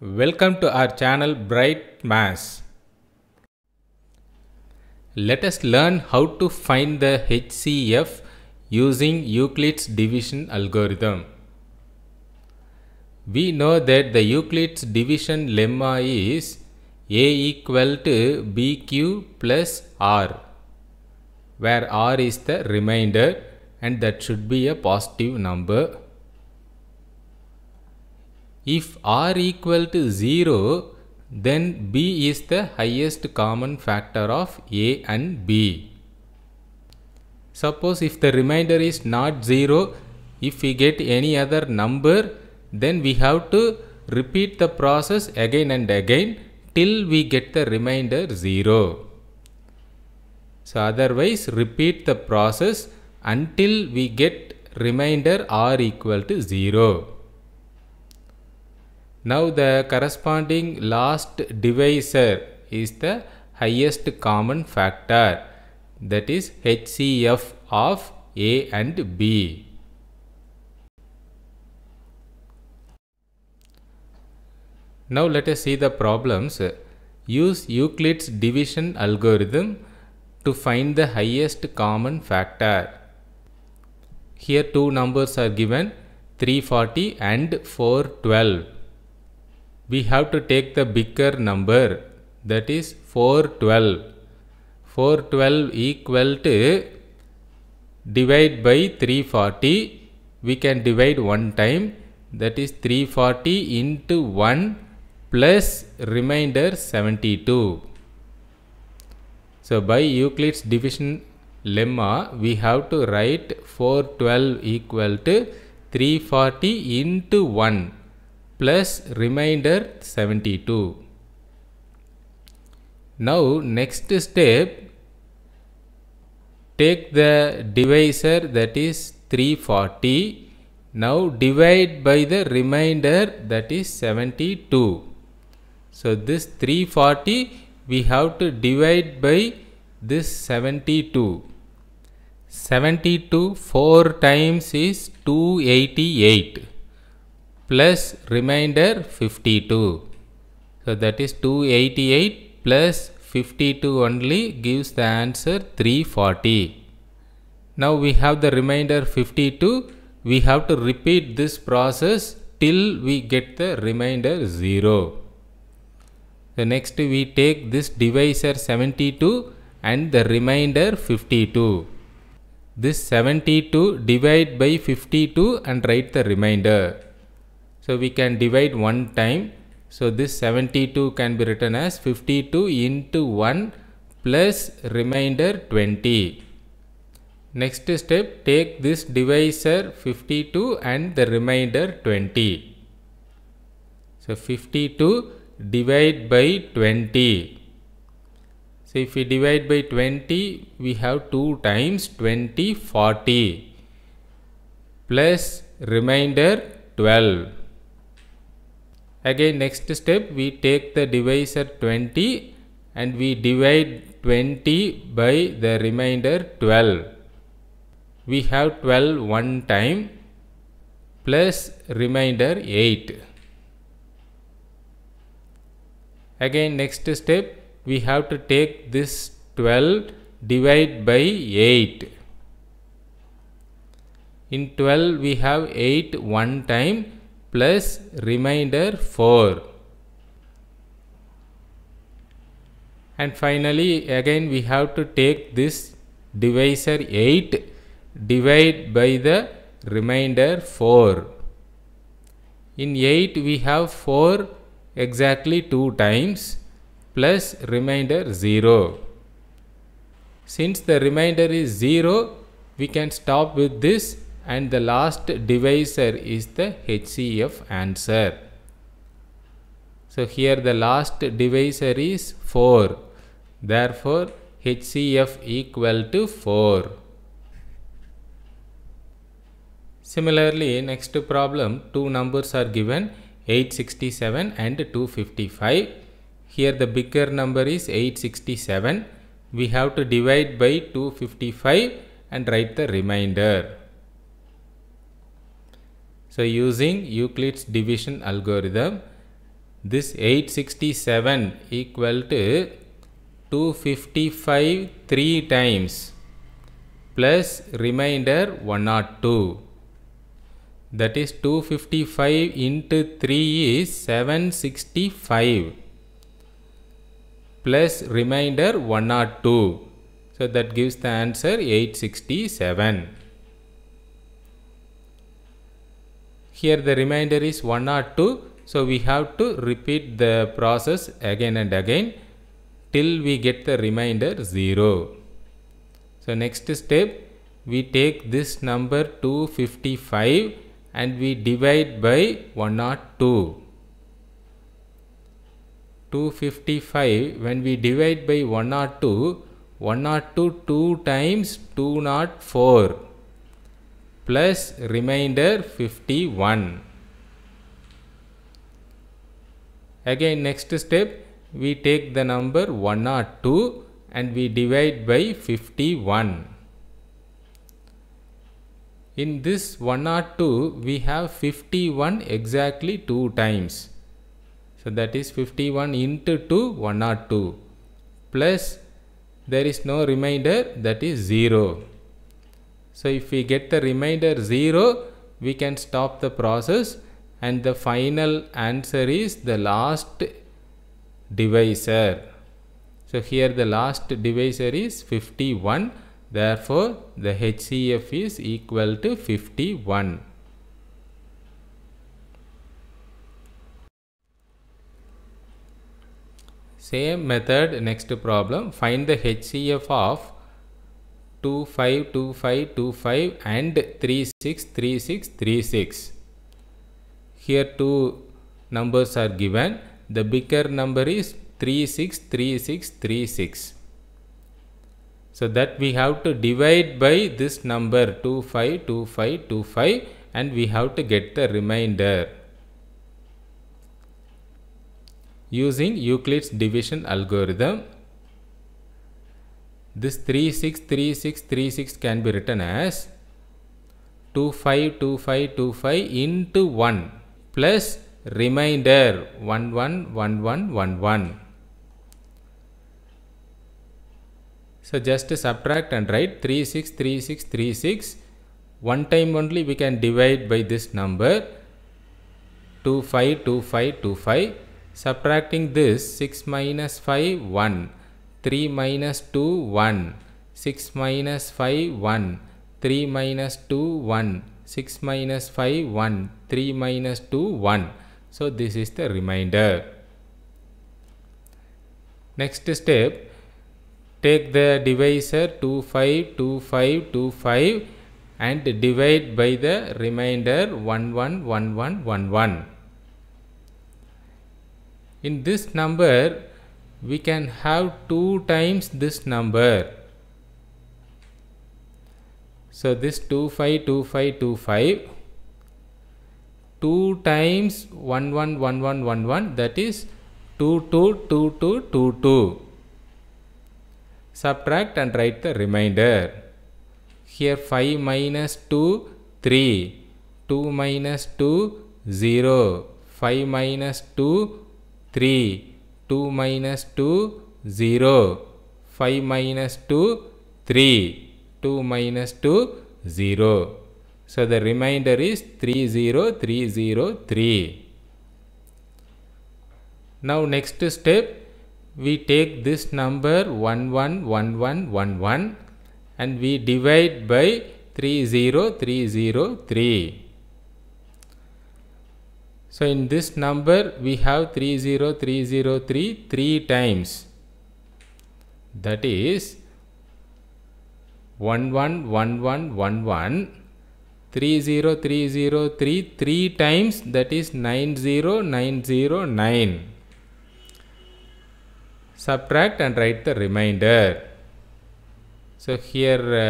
Welcome to our channel Bright Mass. Let us learn how to find the HCF using Euclid's division algorithm. We know that the Euclid's division lemma is A equal to BQ plus R, where R is the remainder and that should be a positive number if r equal to 0, then b is the highest common factor of a and b. Suppose if the remainder is not 0, if we get any other number, then we have to repeat the process again and again till we get the remainder 0. So otherwise repeat the process until we get remainder r equal to 0. Now the corresponding last divisor is the highest common factor that is HCF of A and B. Now let us see the problems. Use Euclid's division algorithm to find the highest common factor. Here two numbers are given 340 and 412 we have to take the bigger number that is 412. 412 equal to divide by 340 we can divide one time that is 340 into 1 plus remainder 72. So by Euclid's division lemma we have to write 412 equal to 340 into 1 plus remainder 72. Now next step take the divisor that is 340 now divide by the remainder that is 72 so this 340 we have to divide by this 72 72 4 times is 288 plus remainder 52. So that is 288 plus 52 only gives the answer 340. Now we have the remainder 52. We have to repeat this process till we get the remainder 0. So next we take this divisor 72 and the remainder 52. This 72 divide by 52 and write the remainder. So we can divide one time. So this 72 can be written as 52 into 1 plus remainder 20. Next step take this divisor 52 and the remainder 20. So 52 divide by 20. So if we divide by 20 we have 2 times 20 40 plus remainder 12 again next step we take the divisor 20 and we divide 20 by the remainder 12 we have 12 one time plus remainder 8 again next step we have to take this 12 divide by 8 in 12 we have 8 one time plus remainder 4. And finally again we have to take this divisor 8 divide by the remainder 4. In 8 we have 4 exactly 2 times plus remainder 0. Since the remainder is 0 we can stop with this and the last divisor is the HCF answer. So here the last divisor is 4. Therefore HCF equal to 4. Similarly next problem two numbers are given 867 and 255. Here the bigger number is 867. We have to divide by 255 and write the remainder. So using Euclid's division algorithm, this 867 equal to 255 3 times plus remainder 102. That is 255 into 3 is 765 plus remainder 102. So that gives the answer 867. here the remainder is one two, so we have to repeat the process again and again till we get the remainder 0 so next step we take this number 255 and we divide by 102 255 when we divide by 102 102 2 times 204 plus remainder 51. Again next step we take the number 102 and we divide by 51. In this 102 we have 51 exactly 2 times. So that is 51 into 2 102 plus there is no remainder that is 0. So if we get the remainder 0, we can stop the process and the final answer is the last divisor. So here the last divisor is 51. Therefore, the HCF is equal to 51. Same method next problem find the HCF of 5 and 6. Here two numbers are given. The bigger number is 6. So that we have to divide by this number 5 and we have to get the remainder using Euclid's division algorithm this 363636 can be written as 252525 into 1 plus remainder 111111. So just subtract and write 363636. One time only we can divide by this number 252525. Subtracting this 6 minus 5 1 3 minus 2 1 6 minus 5 1 3 minus 2 1 6 minus 5 1 3 minus 2 1 so this is the remainder next step take the divisor 2 2 5 5 2 5 and divide by the remainder 1 1 1 1 1 1. in this number we can have 2 times this number. So this 2 5 2 5 2 5 2 times 1 1 1 1 1 1 that is 2 2 2 2 2 2. Subtract and write the remainder. Here 5 minus 2 3 2 minus 2 0 5 minus 2 3 2 minus 2 0 5 minus 2 3 2 minus 2 0 so the remainder is 3 0 3 0 3 now next step we take this number 1 1 1 1 1 1 and we divide by 3 0 3 0 3 so in this number we have 30303 3 times. That is 111111 30303 3 times that is 90909. Subtract and write the remainder. So here uh,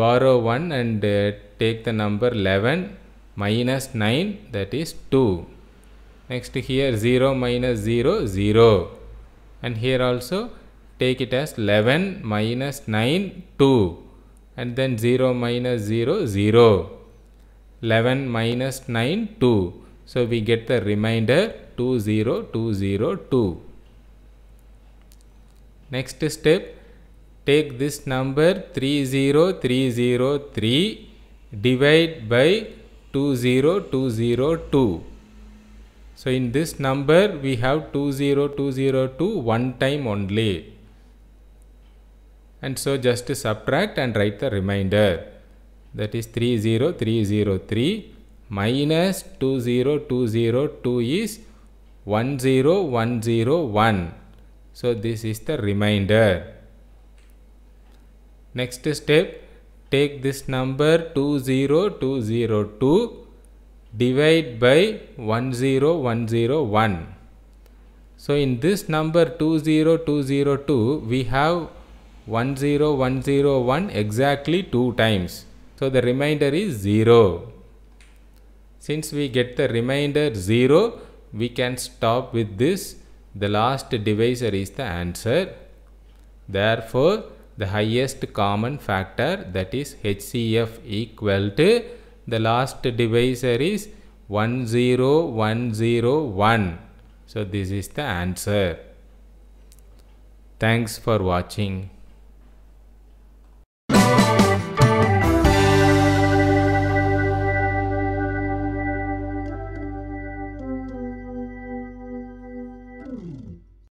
borrow 1 and uh, take the number 11 minus 9 that is 2 next here 0 minus 0 0 and here also take it as 11 minus 9 2 and then 0 minus 0 0 11 minus 9 2 so we get the remainder 20202 next step take this number 30303 divide by 20202. So in this number we have 20202 one time only. And so just subtract and write the remainder. That is 30303 minus 20202 is 10101. So this is the remainder. Next step take this number 20202 divide by 10101. So in this number 20202 we have 10101 exactly 2 times. So the remainder is 0. Since we get the remainder 0 we can stop with this. The last divisor is the answer. Therefore the highest common factor that is HCF equal to the last divisor is 10101. So this is the answer. Thanks for watching.